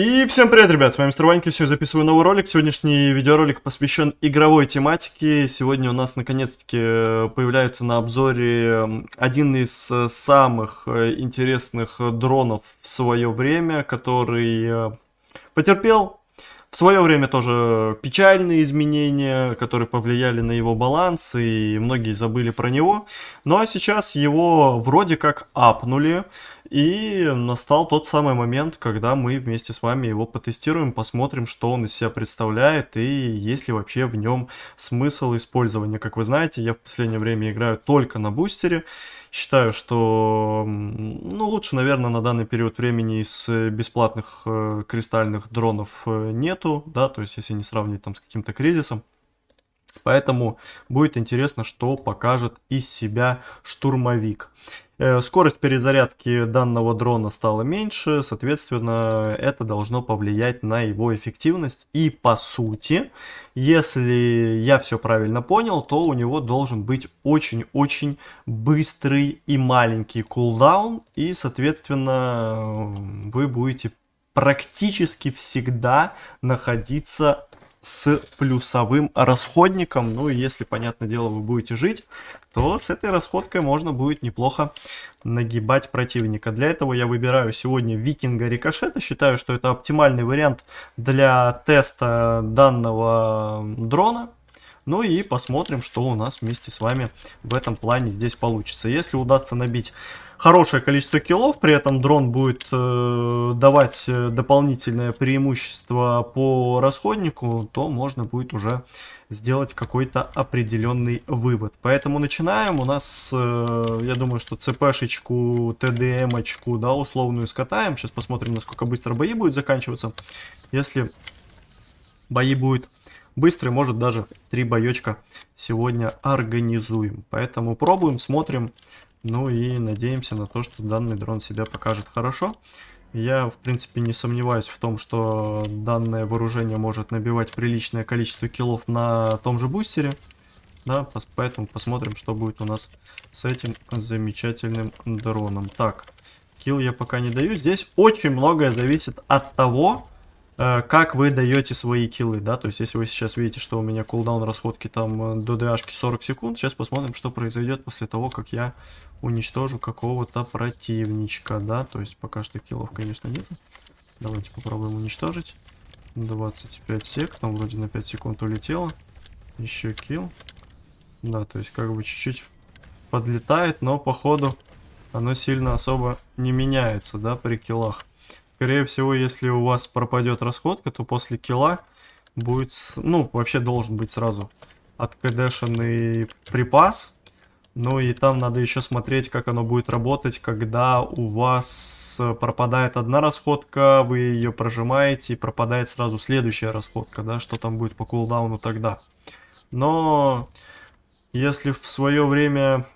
И всем привет, ребят, с вами Мистер Ваньки, все, записываю новый ролик. Сегодняшний видеоролик посвящен игровой тематике. Сегодня у нас наконец-таки э, появляется на обзоре один из э, самых э, интересных дронов в свое время, который потерпел в свое время тоже печальные изменения, которые повлияли на его баланс, и многие забыли про него. Ну а сейчас его вроде как апнули. И настал тот самый момент, когда мы вместе с вами его потестируем, посмотрим, что он из себя представляет и есть ли вообще в нем смысл использования. Как вы знаете, я в последнее время играю только на бустере. Считаю, что ну, лучше, наверное, на данный период времени из э, бесплатных э, кристальных дронов э, нету, да, то есть если не сравнить там с каким-то кризисом. Поэтому будет интересно, что покажет из себя штурмовик. Э, скорость перезарядки данного дрона стала меньше, соответственно, это должно повлиять на его эффективность. И по сути, если я все правильно понял, то у него должен быть очень-очень быстрый и маленький кулдаун, и, соответственно, вы будете практически всегда находиться с плюсовым расходником. Ну и если, понятное дело, вы будете жить, то с этой расходкой можно будет неплохо нагибать противника. Для этого я выбираю сегодня викинга рикошета. Считаю, что это оптимальный вариант для теста данного дрона. Ну и посмотрим, что у нас вместе с вами в этом плане здесь получится. Если удастся набить хорошее количество киллов, при этом дрон будет э, давать э, дополнительное преимущество по расходнику, то можно будет уже сделать какой-то определенный вывод. Поэтому начинаем. У нас, э, я думаю, что ЦПшечку, ТДМочку, да, условную скатаем. Сейчас посмотрим, насколько быстро бои будут заканчиваться. Если бои будут быстрый, может даже три боечка сегодня организуем. Поэтому пробуем, смотрим, ну и надеемся на то, что данный дрон себя покажет хорошо. Я, в принципе, не сомневаюсь в том, что данное вооружение может набивать приличное количество киллов на том же бустере. Да, поэтому посмотрим, что будет у нас с этим замечательным дроном. Так, килл я пока не даю. Здесь очень многое зависит от того, Э, как вы даете свои килы, да, то есть если вы сейчас видите, что у меня кулдаун расходки там э, до DH 40 секунд, сейчас посмотрим, что произойдет после того, как я уничтожу какого-то противничка, да, то есть пока что килов, конечно, нет. Давайте попробуем уничтожить. 25 сек, там вроде на 5 секунд улетело. Еще килл. Да, то есть как бы чуть-чуть подлетает, но походу оно сильно особо не меняется, да, при киллах. Скорее всего, если у вас пропадет расходка, то после килла будет, ну, вообще должен быть сразу откадешенный припас. Ну и там надо еще смотреть, как оно будет работать, когда у вас пропадает одна расходка, вы ее прожимаете и пропадает сразу следующая расходка, да, что там будет по кулдауну тогда. Но если в свое время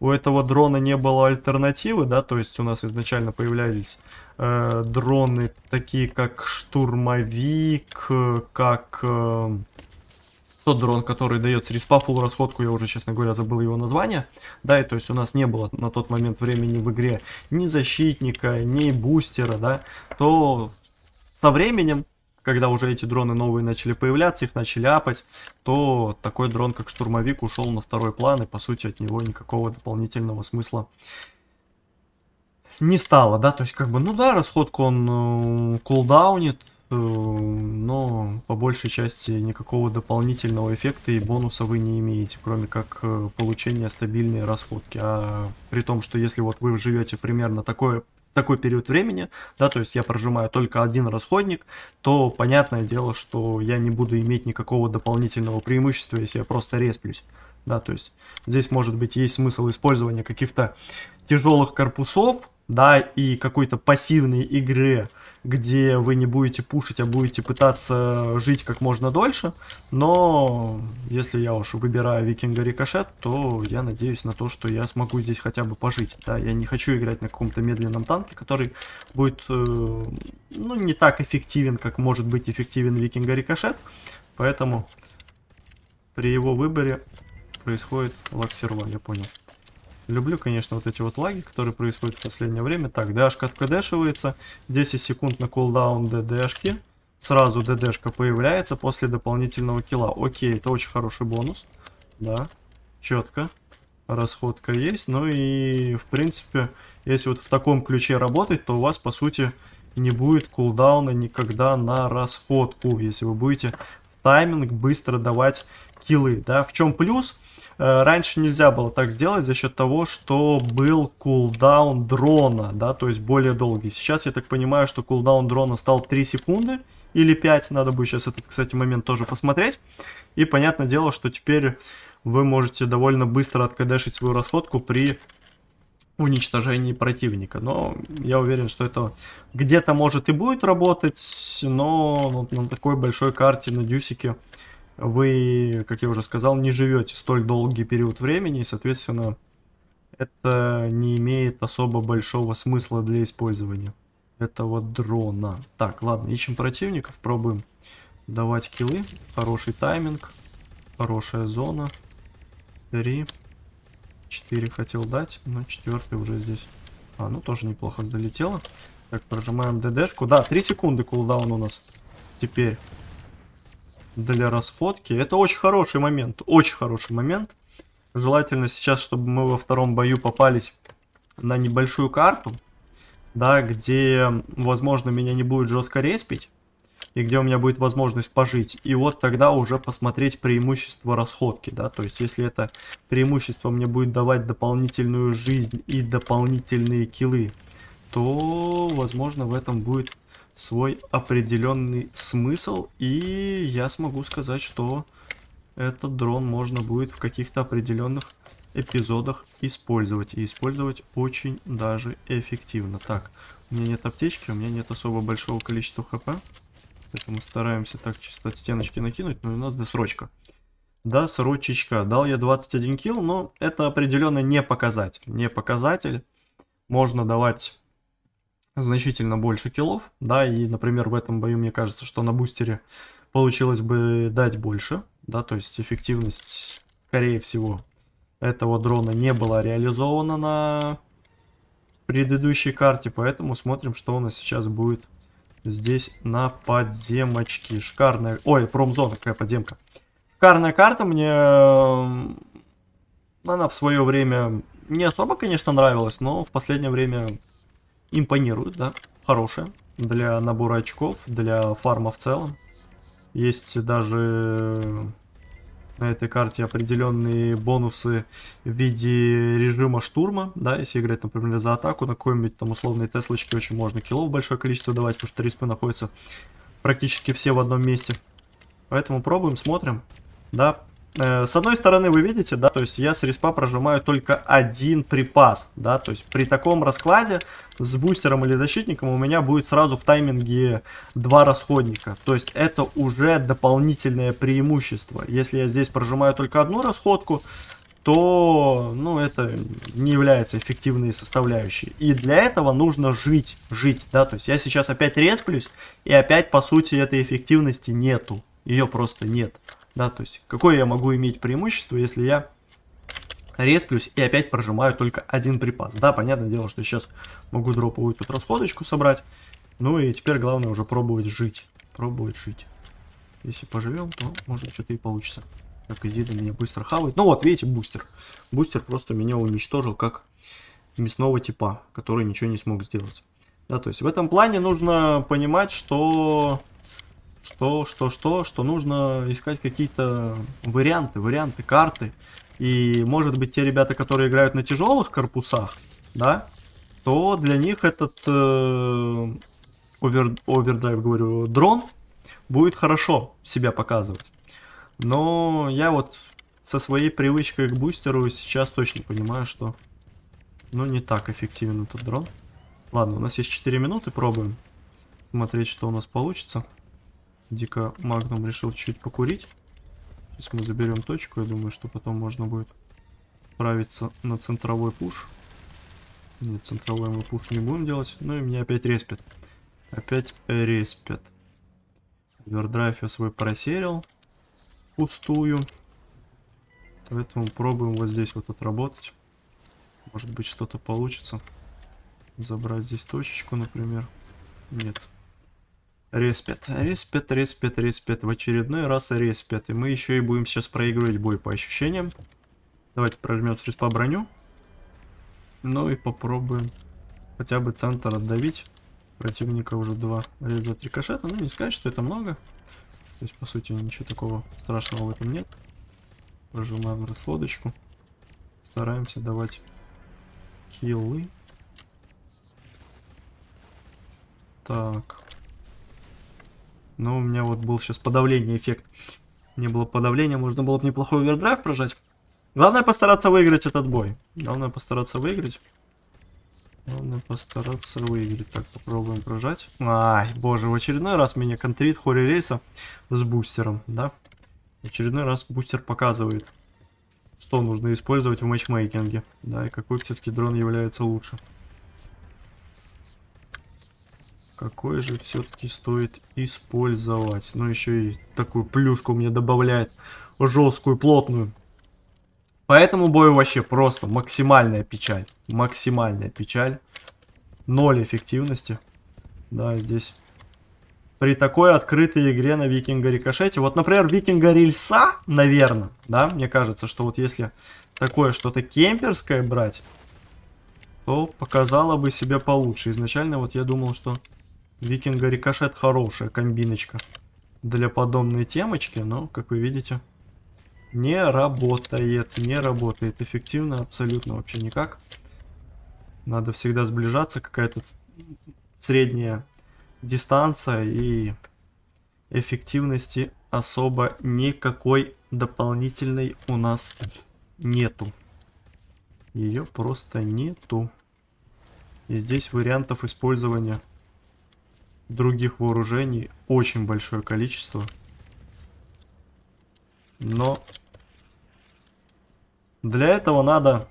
у этого дрона не было альтернативы, да, то есть у нас изначально появлялись э, дроны такие как штурмовик, э, как э, тот дрон, который дает с респа расходку, я уже, честно говоря, забыл его название, да, и то есть у нас не было на тот момент времени в игре ни защитника, ни бустера, да, то со временем когда уже эти дроны новые начали появляться, их начали апать, то такой дрон, как штурмовик, ушел на второй план, и, по сути, от него никакого дополнительного смысла не стало, да, то есть, как бы, ну да, расходку он э, кулдаунит, э, но по большей части никакого дополнительного эффекта и бонуса вы не имеете, кроме как э, получения стабильной расходки, а при том, что если вот вы живете примерно такое такой период времени, да, то есть я прожимаю только один расходник, то понятное дело, что я не буду иметь никакого дополнительного преимущества, если я просто респлюсь. Да, то есть здесь, может быть, есть смысл использования каких-то тяжелых корпусов, да, и какой-то пассивной игры, где вы не будете пушить, а будете пытаться жить как можно дольше. Но если я уж выбираю Викинга Рикошет, то я надеюсь на то, что я смогу здесь хотя бы пожить. Да, я не хочу играть на каком-то медленном танке, который будет, э, ну, не так эффективен, как может быть эффективен Викинга Рикошет. Поэтому при его выборе происходит лаксерва, я понял. Люблю, конечно, вот эти вот лаги, которые происходят в последнее время. Так, дэшка откдешивается. 10 секунд на кулдаун ДДшки. Сразу ДДшка появляется после дополнительного килла. Окей, это очень хороший бонус. Да, четко. Расходка есть. Ну и, в принципе, если вот в таком ключе работать, то у вас, по сути, не будет кулдауна никогда на расходку, если вы будете в тайминг быстро давать киллы. Да, в чем плюс? Плюс Э, раньше нельзя было так сделать за счет того, что был кулдаун дрона, да, то есть более долгий. Сейчас я так понимаю, что кулдаун дрона стал 3 секунды или 5, надо будет сейчас этот, кстати, момент тоже посмотреть. И понятное дело, что теперь вы можете довольно быстро откадешить свою расходку при уничтожении противника. Но я уверен, что это где-то может и будет работать, но на такой большой карте на дюсике вы, как я уже сказал, не живете столь долгий период времени, и, соответственно, это не имеет особо большого смысла для использования этого дрона. Так, ладно, ищем противников, пробуем давать килы, Хороший тайминг, хорошая зона. Три, четыре хотел дать, но четвертый уже здесь. А, ну тоже неплохо долетело. Так, прожимаем ДДшку. Да, три секунды кулдаун у нас теперь для расходки. Это очень хороший момент, очень хороший момент. Желательно сейчас, чтобы мы во втором бою попались на небольшую карту, да, где, возможно, меня не будет жестко респить, и где у меня будет возможность пожить. И вот тогда уже посмотреть преимущество расходки, да, то есть если это преимущество мне будет давать дополнительную жизнь и дополнительные килы, то, возможно, в этом будет свой определенный смысл. И я смогу сказать, что этот дрон можно будет в каких-то определенных эпизодах использовать. И использовать очень даже эффективно. Так, у меня нет аптечки, у меня нет особо большого количества хп. Поэтому стараемся так чисто от стеночки накинуть, но у нас досрочка. да, срочечка. Дал я 21 килл, но это определенно не показатель. Не показатель. Можно давать значительно больше киллов, да, и, например, в этом бою мне кажется, что на бустере получилось бы дать больше, да, то есть эффективность, скорее всего, этого дрона не была реализована на предыдущей карте, поэтому смотрим, что у нас сейчас будет здесь на подземочке. Шикарная... Ой, промзона, какая подземка. Шикарная карта, мне... Она в свое время не особо, конечно, нравилась, но в последнее время импонирует, да, хорошая для набора очков, для фарма в целом. Есть даже на этой карте определенные бонусы в виде режима штурма, да, если играть, например, за атаку на какой-нибудь там условной теслочке, очень можно киллов большое количество давать, потому что респы находятся практически все в одном месте. Поэтому пробуем, смотрим. Да, Э, с одной стороны, вы видите, да, то есть я с респа прожимаю только один припас, да, то есть при таком раскладе с бустером или защитником у меня будет сразу в тайминге два расходника, то есть это уже дополнительное преимущество. Если я здесь прожимаю только одну расходку, то, ну, это не является эффективной составляющей. И для этого нужно жить, жить, да, то есть я сейчас опять респлюсь, и опять, по сути, этой эффективности нету, ее просто нет. Да, то есть какое я могу иметь преимущество, если я респлюсь и опять прожимаю только один припас. Да, понятное дело, что сейчас могу дроповую тут расходочку собрать. Ну и теперь главное уже пробовать жить. Пробовать жить. Если поживем, то может что-то и получится. Как Изида меня быстро хавает. Ну вот, видите, бустер. Бустер просто меня уничтожил как мясного типа, который ничего не смог сделать. Да, то есть в этом плане нужно понимать, что что, что, что, что нужно искать какие-то варианты, варианты, карты. И, может быть, те ребята, которые играют на тяжелых корпусах, да, то для них этот э, овер, овердрайв, говорю, дрон будет хорошо себя показывать. Но я вот со своей привычкой к бустеру сейчас точно понимаю, что ну не так эффективен этот дрон. Ладно, у нас есть 4 минуты, пробуем смотреть, что у нас получится. Дико Магнум решил чуть покурить. Сейчас мы заберем точку. Я думаю, что потом можно будет правиться на центровой пуш. Нет, центровой мы пуш не будем делать. Ну и меня опять респит. Опять респит. Овердрайв я свой просерил. Пустую. Поэтому пробуем вот здесь вот отработать. Может быть что-то получится. Забрать здесь точечку, например. Нет. Респет, респет, респет, респет, В очередной раз респет, И мы еще и будем сейчас проигрывать бой по ощущениям. Давайте прожмем с респа броню. Ну и попробуем хотя бы центр отдавить. Противника уже два реза три кошета. Ну не сказать, что это много. То есть по сути ничего такого страшного в этом нет. Прожимаем расходочку. Стараемся давать хилы. Так. Но у меня вот был сейчас подавление эффект. Не было подавления, можно было бы неплохой овердрайв прожать. Главное постараться выиграть этот бой. Главное постараться выиграть. Главное постараться выиграть. Так, попробуем прожать. Ай, боже, в очередной раз меня контрит Хори Рейса с бустером, да? В очередной раз бустер показывает, что нужно использовать в матчмейкинге. Да, и какой все-таки дрон является лучше какой же все-таки стоит использовать. Ну, еще и такую плюшку мне добавляет, жесткую, плотную. По этому бою вообще просто максимальная печаль. Максимальная печаль. Ноль эффективности. Да, здесь... При такой открытой игре на Викинга Рикошете. Вот, например, Викинга Рельса, наверное, да, мне кажется, что вот если такое что-то кемперское брать, то показало бы себя получше. Изначально вот я думал, что Викинга Рикошет хорошая комбиночка для подобной темочки, но, как вы видите, не работает, не работает эффективно абсолютно вообще никак. Надо всегда сближаться, какая-то средняя дистанция и эффективности особо никакой дополнительной у нас нету. Ее просто нету. И здесь вариантов использования других вооружений очень большое количество. Но для этого надо,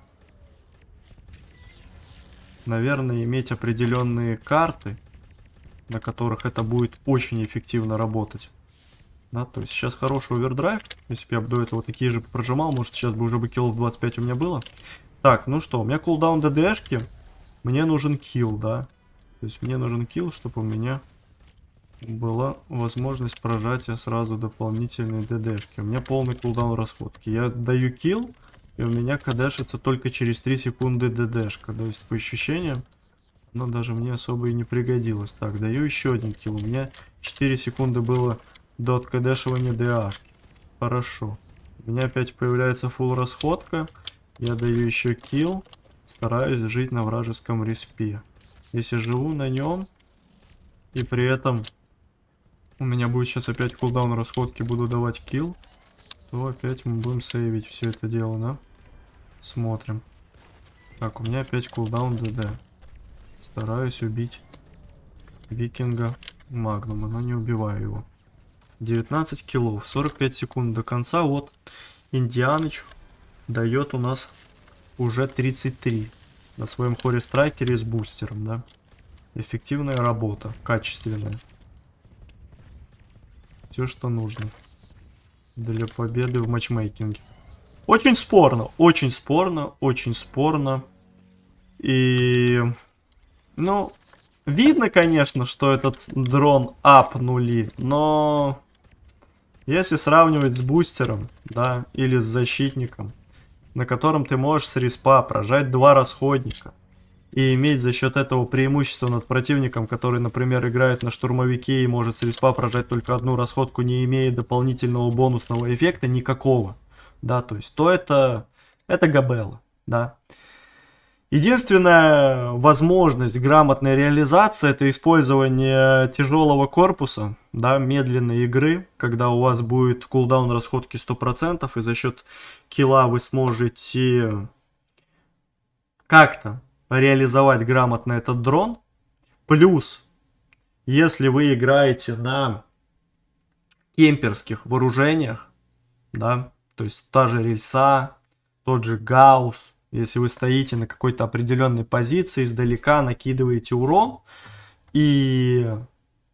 наверное, иметь определенные карты, на которых это будет очень эффективно работать. Да, то есть сейчас хороший овердрайв. Если бы я до этого такие же прожимал, может сейчас бы уже бы киллов 25 у меня было. Так, ну что, у меня кулдаун ДДшки. Мне нужен килл, да. То есть мне нужен килл, чтобы у меня была возможность прожатия сразу дополнительной ДДшки. У меня полный кулдаун расходки. Я даю килл, и у меня кадешится только через 3 секунды ДДшка. То есть по ощущениям, но даже мне особо и не пригодилось. Так, даю еще один килл. У меня 4 секунды было до откадешивания ДАшки. Хорошо. У меня опять появляется фул расходка. Я даю еще килл. Стараюсь жить на вражеском респе. Если живу на нем, и при этом у меня будет сейчас опять кулдаун расходки, буду давать килл, то опять мы будем сейвить все это дело, да? Смотрим. Так, у меня опять кулдаун ДД. Стараюсь убить викинга магнума, но не убиваю его. 19 килов, 45 секунд до конца. Вот Индианыч дает у нас уже 33 на своем хоре страйкере с бустером, да? Эффективная работа, качественная. Все, что нужно для победы в матчмейкинге. Очень спорно, очень спорно, очень спорно. И, ну, видно, конечно, что этот дрон апнули, но если сравнивать с бустером, да, или с защитником, на котором ты можешь с респа прожать два расходника и иметь за счет этого преимущество над противником, который, например, играет на штурмовике и может с респа прожать только одну расходку, не имея дополнительного бонусного эффекта никакого. Да, то есть, то это, это габелла, да. Единственная возможность грамотной реализации – это использование тяжелого корпуса, да, медленной игры, когда у вас будет кулдаун расходки 100%, и за счет кила вы сможете как-то реализовать грамотно этот дрон. Плюс, если вы играете на кемперских вооружениях, да, то есть та же рельса, тот же гаусс, если вы стоите на какой-то определенной позиции, издалека накидываете урон, и,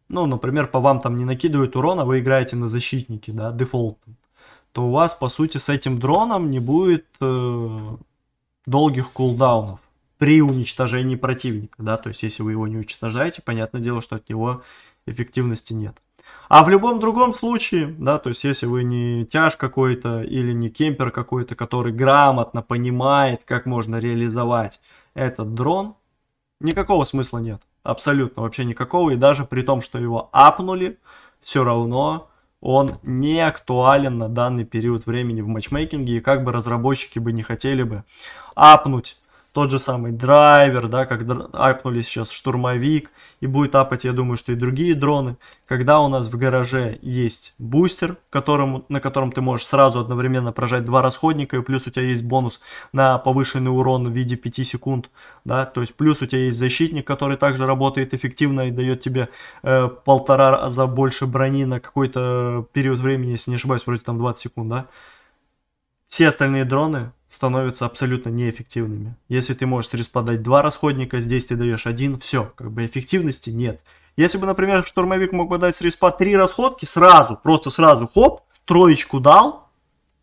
ну, например, по вам там не накидывают урон, а вы играете на защитнике, да, дефолтом, то у вас, по сути, с этим дроном не будет э, долгих кулдаунов при уничтожении противника, да, то есть если вы его не уничтожаете, понятное дело, что от него эффективности нет. А в любом другом случае, да, то есть если вы не тяж какой-то или не кемпер какой-то, который грамотно понимает, как можно реализовать этот дрон, никакого смысла нет. Абсолютно вообще никакого. И даже при том, что его апнули, все равно он не актуален на данный период времени в матчмейкинге. И как бы разработчики бы не хотели бы апнуть тот же самый драйвер, да, как апнули сейчас штурмовик, и будет апать, я думаю, что и другие дроны. Когда у нас в гараже есть бустер, которому, на котором ты можешь сразу одновременно прожать два расходника, и плюс у тебя есть бонус на повышенный урон в виде 5 секунд, да, то есть плюс у тебя есть защитник, который также работает эффективно и дает тебе э, полтора раза больше брони на какой-то период времени, если не ошибаюсь, вроде там 20 секунд, да. Все остальные дроны становятся абсолютно неэффективными. Если ты можешь через два расходника, здесь ты даешь один, все, как бы эффективности нет. Если бы, например, штурмовик мог бы дать респа три расходки сразу, просто сразу, хоп, троечку дал,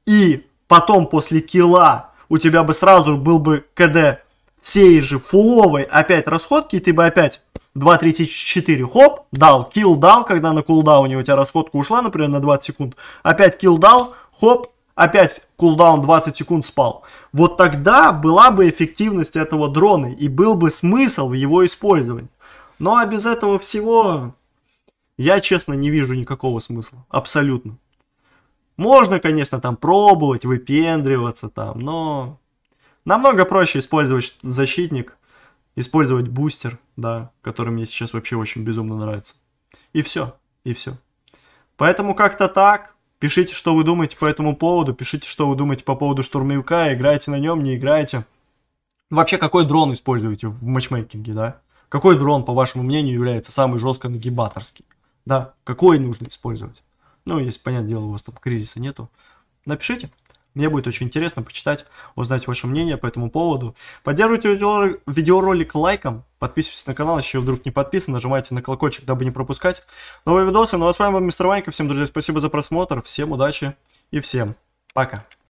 и потом после килла у тебя бы сразу был бы КД всей же фуловой опять расходки, и ты бы опять 2, 3, 4, хоп, дал, килл дал, когда на кулдауне у тебя расходка ушла, например, на 20 секунд, опять килл дал, хоп, опять кулдаун 20 секунд спал. Вот тогда была бы эффективность этого дрона и был бы смысл в его использовании. Ну а без этого всего я, честно, не вижу никакого смысла. Абсолютно. Можно, конечно, там пробовать, выпендриваться там, но намного проще использовать защитник, использовать бустер, да, который мне сейчас вообще очень безумно нравится. И все, и все. Поэтому как-то так. Пишите, что вы думаете по этому поводу, пишите, что вы думаете по поводу штурмовика, играете на нем, не играете. Вообще, какой дрон используете в матчмейкинге, да? Какой дрон, по вашему мнению, является самый жестко нагибаторский? Да, какой нужно использовать? Ну, если, понятное дело, у вас там кризиса нету, напишите. Мне будет очень интересно почитать, узнать ваше мнение по этому поводу. Поддерживайте видеоролик лайком, подписывайтесь на канал, если вдруг не подписаны, нажимайте на колокольчик, дабы не пропускать новые видосы. Ну а с вами был Мистер Ванька, всем, друзья, спасибо за просмотр, всем удачи и всем пока.